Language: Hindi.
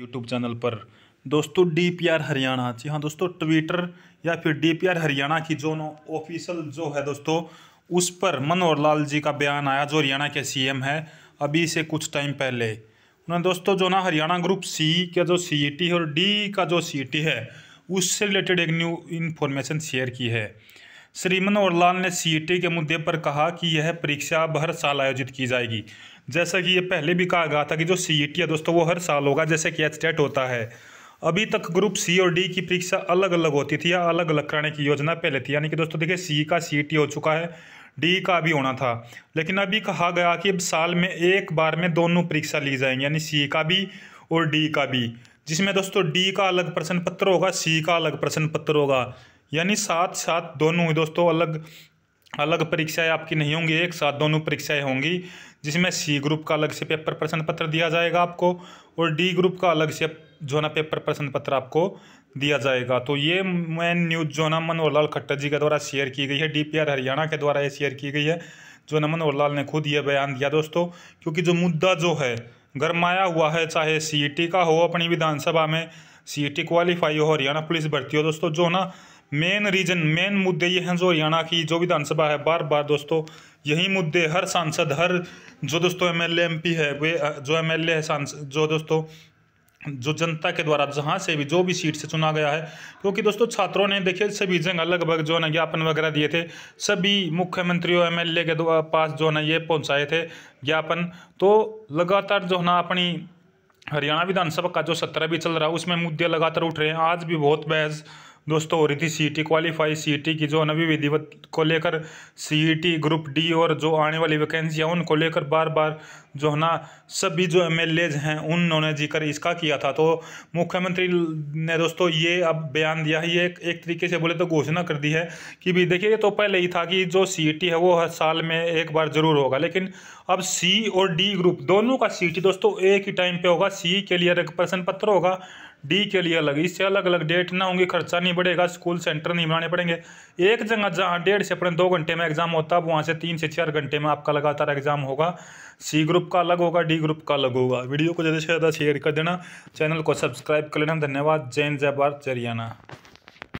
यूट्यूब चैनल पर दोस्तों आर हरियाणा जी हाँ दोस्तों ट्विटर या फिर आर हरियाणा की जो ऑफिशियल जो है दोस्तों उस पर मनोहर लाल जी का बयान आया जो हरियाणा के सीएम है अभी से कुछ टाइम पहले उन्होंने दोस्तों जो ना हरियाणा ग्रुप सी का जो सी e और डी का जो सी e है उससे रिलेटेड एक न्यू इन्फॉर्मेशन शेयर की है श्री मनोहर लाल ने सी e के मुद्दे पर कहा कि यह परीक्षा अब हर साल आयोजित की जाएगी जैसा कि यह पहले भी कहा गया था कि जो सी e है दोस्तों वो हर साल होगा जैसे कि एच होता है अभी तक ग्रुप सी और डी की परीक्षा अलग अलग होती थी या अलग अलग कराने की योजना पहले थी यानी कि दोस्तों देखिए सी e का सी हो चुका है डी का भी होना था लेकिन अभी कहा गया कि अब साल में एक बार में दोनों परीक्षा ली जाएंगी यानी सी का भी और डी का भी जिसमें दोस्तों डी का अलग प्रश्न पत्र होगा सी का अलग प्रश्न पत्र होगा यानी साथ साथ दोनों दोस्तों अलग अलग परीक्षाएं आपकी नहीं होंगी एक साथ दोनों परीक्षाएं होंगी जिसमें सी ग्रुप का अलग से पेपर प्रश्न पत्र दिया जाएगा आपको और डी ग्रुप का अलग से जो है ना पेपर प्रश्न पत्र आपको दिया जाएगा तो ये मैन न्यूज़ जो ना मनोहर लाल खट्टर जी के द्वारा शेयर की गई है डी हरियाणा के द्वारा ये शेयर की गई है जो ना मनोहर लाल ने खुद ये बयान दिया दोस्तों क्योंकि जो मुद्दा जो है गरमाया हुआ है चाहे सी e का हो अपनी विधानसभा में सीईटी क्वालिफाई e हो हरियाणा पुलिस भर्ती हो दोस्तों जो ना मेन रीजन मेन मुद्दे ये हैं जो हरियाणा की जो विधानसभा है बार बार दोस्तों यही मुद्दे हर सांसद हर जो दोस्तों एम एल है वे जो एम एल है सांसद जो दोस्तों जो जनता के द्वारा जहाँ से भी जो भी सीट से चुना गया है क्योंकि दोस्तों छात्रों ने देखिए सभी जगह लगभग जो है ज्ञापन वगैरह दिए थे सभी मुख्यमंत्रियों एमएलए के पास जो है ना ये पहुँचाए थे ज्ञापन तो लगातार जो है ना अपनी हरियाणा विधानसभा का जो सत्र भी चल रहा है उसमें मुद्दे लगातार उठ रहे हैं आज भी बहुत बहस दोस्तों हो रही थी सी क्वालिफाई सी की जो नवी विधिवत को लेकर सी ग्रुप डी और जो आने वाली वैकेंसियाँ उनको लेकर बार बार जो है ना सभी जो एम हैं उन्होंने जिक्र इसका किया था तो मुख्यमंत्री ने दोस्तों ये अब बयान दिया है ये एक तरीके से बोले तो घोषणा कर दी है कि भी देखिए तो पहले ही था कि जो सी e है वो हर साल में एक बार ज़रूर होगा लेकिन अब सी और डी ग्रुप दोनों का सी e दोस्तों एक ही टाइम पर होगा सी e के लिए एक प्रश्न पत्र होगा डी के लिए अलग इससे अलग अलग डेट ना होंगे खर्चा नहीं बढ़ेगा स्कूल सेंटर नहीं बनाने पड़ेंगे एक जगह जहाँ डेढ़ से अपने दो घंटे में एग्जाम होता है वहाँ से तीन से चार घंटे में आपका लगातार एग्जाम होगा सी ग्रुप का अलग होगा डी ग्रुप का अलग होगा वीडियो को ज़्यादा से ज़्यादा शेयर कर देना चैनल को सब्सक्राइब कर लेना धन्यवाद जैन जय भारत जरियाना